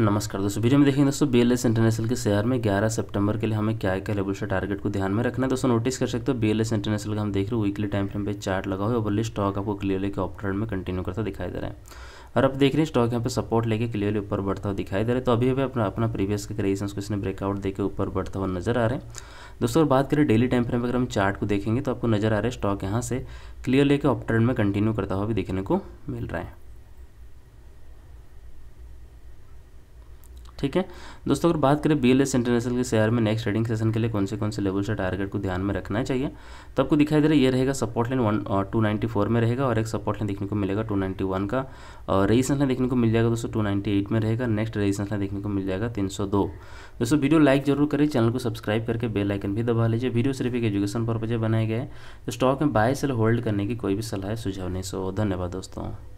नमस्कार दोस्तों वीडियो में देखेंगे दोस्तों एस इंटरनेशनल के शेयर में 11 सितंबर के लिए हमें क्या क्या लेवल से टारगेट को ध्यान में रखना है दोस्तों नोटिस कर सकते हो एस इंटरनेशनल का हम देख रहे हो वीकली टाइम फ्रेम पे चार्ट लगा हुआ है ओवरली स्टॉक आपको क्लियरली के ऑप में कंटिन्यू करता दिखाई दे रहा है और आप देख रहे हैं स्टॉक यहाँ पे सपोर्ट लेके क्लियरली ऊपर बढ़ता हुआ दिखाई दे रहा है तो अभी अभी अपना अपना प्रीवियस के क्रेशन को इसने ब्रेकआउट देकर ऊपर बढ़ता हुआ नजर आ रहे हैं दोस्तों और बात करें डेली टाइम फ्रेम पर अगर हम चार्ट को देखेंगे तो आपको नजर आ रहा है स्टॉक यहाँ से क्लियर लेके ऑप में कंटिन्यू करता हुआ भी देखने को मिल रहा है ठीक है दोस्तों अगर बात करें बीएलएस एस इंटरनेशनल के शेयर में नेक्स्ट ट्रेडिंग सेशन के लिए कौन से कौन से लेवल से टारगेट को ध्यान में रखना चाहिए तो आपको दिखाई दे रहा है ये रहेगा support line one two ninety four में रहेगा और एक सपोर्ट लाइन देखने को मिलेगा टू नाइन्टी वन का और रेजिस्टेंस लाइन देखने को मिल जाएगा दोस्तों टू नाइन्टी एट में रहेगा नेक्स्ट रेजिस्टेंस लाइन देखने को मिल जाएगा तीन सौ दो दोस्तों वीडियो लाइक जरूर करें चैनल को सब्सक्राइब करके बेल आइकन भी दबा लीजिए वीडियो सिर्फ एक एजुकेशन पर्पज बनाए गए तो स्टॉक में बाय सेल होल्ड करने की कोई भी सलाह सुझाव नहीं सो धन्यवाद दोस्तों